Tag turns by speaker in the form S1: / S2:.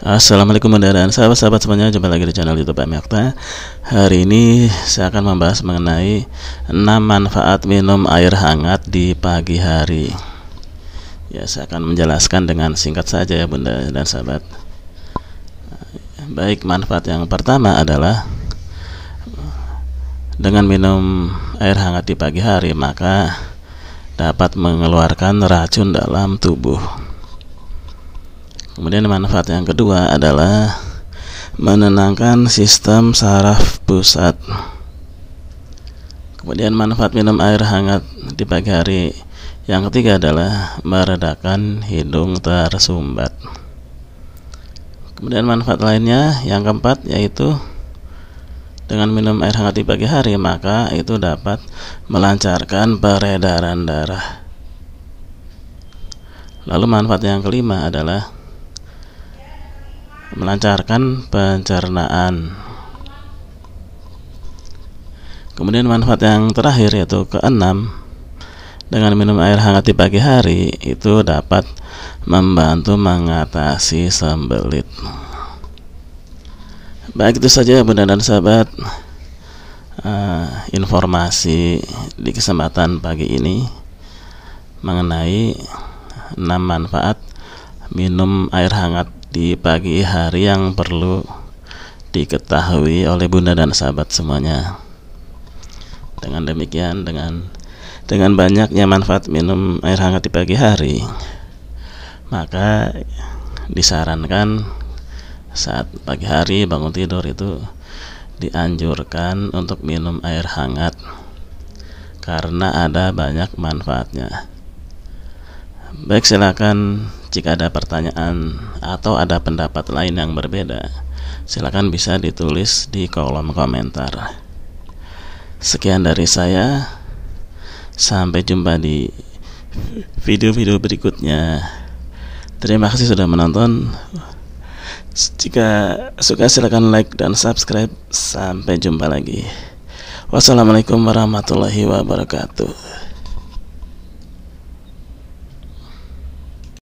S1: Assalamualaikum dan sahabat-sahabat semuanya Jumpa lagi di channel youtube Pak Hari ini saya akan membahas mengenai 6 manfaat minum air hangat di pagi hari Ya saya akan menjelaskan dengan singkat saja ya bunda dan sahabat Baik manfaat yang pertama adalah Dengan minum air hangat di pagi hari maka Dapat mengeluarkan racun dalam tubuh Kemudian manfaat yang kedua adalah menenangkan sistem saraf pusat. Kemudian manfaat minum air hangat di pagi hari yang ketiga adalah meredakan hidung tersumbat. Kemudian manfaat lainnya yang keempat yaitu dengan minum air hangat di pagi hari maka itu dapat melancarkan peredaran darah. Lalu manfaat yang kelima adalah melancarkan pencernaan. Kemudian manfaat yang terakhir yaitu keenam dengan minum air hangat di pagi hari itu dapat membantu mengatasi sembelit. Baik itu saja bunda dan sahabat eh, informasi di kesempatan pagi ini mengenai enam manfaat minum air hangat di pagi hari yang perlu diketahui oleh bunda dan sahabat semuanya. Dengan demikian, dengan dengan banyaknya manfaat minum air hangat di pagi hari, maka disarankan saat pagi hari bangun tidur itu dianjurkan untuk minum air hangat karena ada banyak manfaatnya. Baik, silakan jika ada pertanyaan atau ada pendapat lain yang berbeda, silakan bisa ditulis di kolom komentar. Sekian dari saya. Sampai jumpa di video-video berikutnya. Terima kasih sudah menonton. Jika suka silakan like dan subscribe. Sampai jumpa lagi. Wassalamualaikum warahmatullahi wabarakatuh.